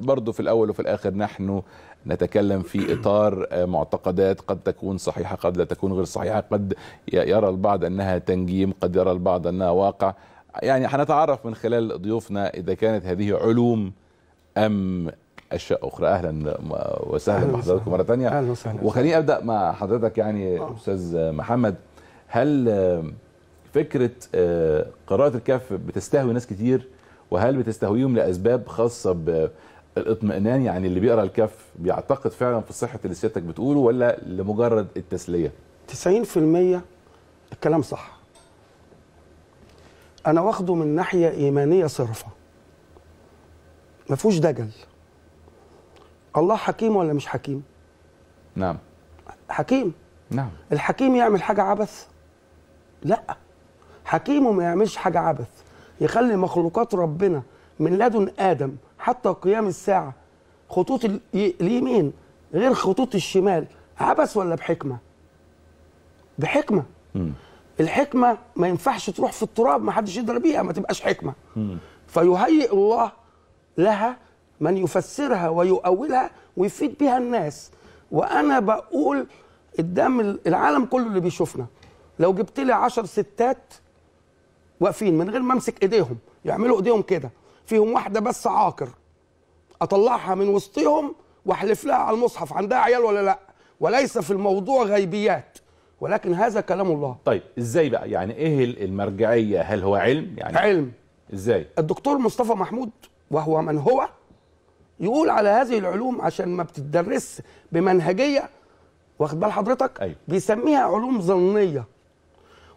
برضو في الأول وفي الآخر نحن نتكلم في إطار آه، معتقدات قد تكون صحيحة قد لا تكون غير صحيحة قد يرى البعض أنها تنجيم قد يرى البعض أنها واقع يعني هنتعرف من خلال ضيوفنا إذا كانت هذه علوم أم اشياء اخرى اهلا وسهلا بحضرتك مره ثانيه اهلا وسهلا وخليني ابدا مع حضرتك يعني آه. استاذ محمد هل آه، فكره قراءه الكف بتستهوي ناس كتير وهل بتستهويهم لاسباب خاصه الاطمئنان يعني اللي بيقرا الكف بيعتقد فعلا في صحه اللي سيادتك بتقوله ولا لمجرد التسليه 90% الكلام صح انا واخده من ناحيه ايمانيه صرفه ما فيهوش دجل الله حكيم ولا مش حكيم نعم حكيم نعم الحكيم يعمل حاجه عبث لا حكيمه ما يعملش حاجه عبث يخلي مخلوقات ربنا من لدن ادم حتى قيام الساعه خطوط اليمين غير خطوط الشمال عبث ولا بحكمه؟ بحكمه م. الحكمه ما ينفعش تروح في التراب ما حدش يقدر بيها ما تبقاش حكمه م. فيهيئ الله لها من يفسرها ويؤولها ويفيد بها الناس وانا بقول قدام العالم كله اللي بيشوفنا لو جبت لي 10 ستات واقفين من غير ما امسك ايديهم يعملوا ايديهم كده فيهم واحده بس عاقر اطلعها من وسطهم واحلف لها على المصحف عندها عيال ولا لا وليس في الموضوع غيبيات ولكن هذا كلام الله طيب ازاي بقى يعني ايه المرجعيه هل هو علم يعني علم ازاي الدكتور مصطفى محمود وهو من هو يقول على هذه العلوم عشان ما بتدرس بمنهجيه واخد بال حضرتك أيوه. بيسميها علوم ظنيه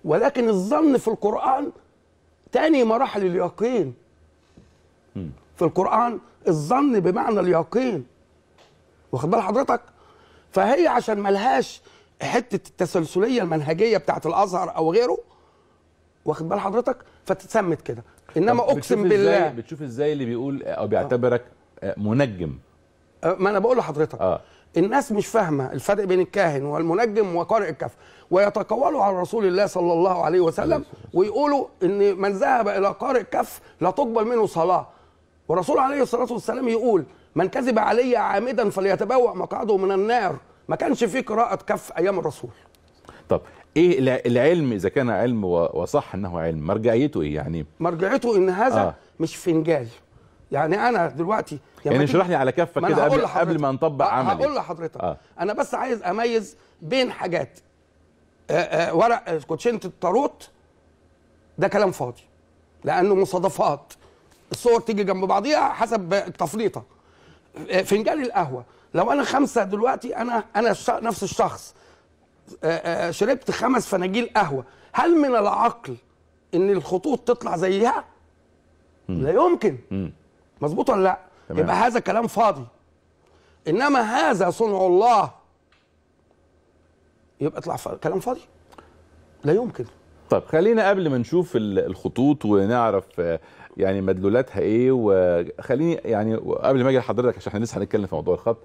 ولكن الظن في القران تاني مراحل اليقين في القرآن الظن بمعنى اليقين واخد بال حضرتك فهي عشان ملهاش حتة التسلسلية المنهجية بتاعت الأزهر أو غيره واخد بال حضرتك فتتسمت كده انما اقسم بالله بتشوف ازاي اللي بيقول او بيعتبرك آه. منجم أه، ما انا بقول لحضرتك آه. الناس مش فاهمه الفرق بين الكاهن والمنجم وقارئ الكف ويتقولوا على رسول الله صلى الله عليه وسلم ويقولوا ان من ذهب الى قارئ كف لا تقبل منه صلاه والرسول عليه الصلاه والسلام يقول من كذب علي عامدا فليتبوأ مقعده من النار ما كانش في قراءه كف ايام الرسول طب ايه العلم اذا كان علم وصح انه علم مرجعيته ايه يعني مرجعيته ان هذا آه. مش فنجال يعني انا دلوقتي يعني اشرح لي على كفك كده قبل, قبل ما نطبق آه، عملي هقول لحضرتك آه. انا بس عايز اميز بين حاجات آآ آه، آآ آه، ورق كوتشينه الطاروت ده كلام فاضي لانه مصادفات الصور تيجي جنب بعضيها حسب التفليطه آه، فنجان القهوه لو انا خمسه دلوقتي انا انا نفس الشخص آه، آه، شربت خمس فناجيل قهوه هل من العقل ان الخطوط تطلع زيها لا يمكن مظبوط ولا لا تمام. يبقى هذا كلام فاضي انما هذا صنع الله يبقى اطلع كلام فاضي لا يمكن طيب خلينا قبل ما نشوف الخطوط ونعرف آه، يعني مدلولاتها ايه وخليني يعني قبل ما اجي لحضرتك عشان احنا لسه هنتكلم في موضوع الخط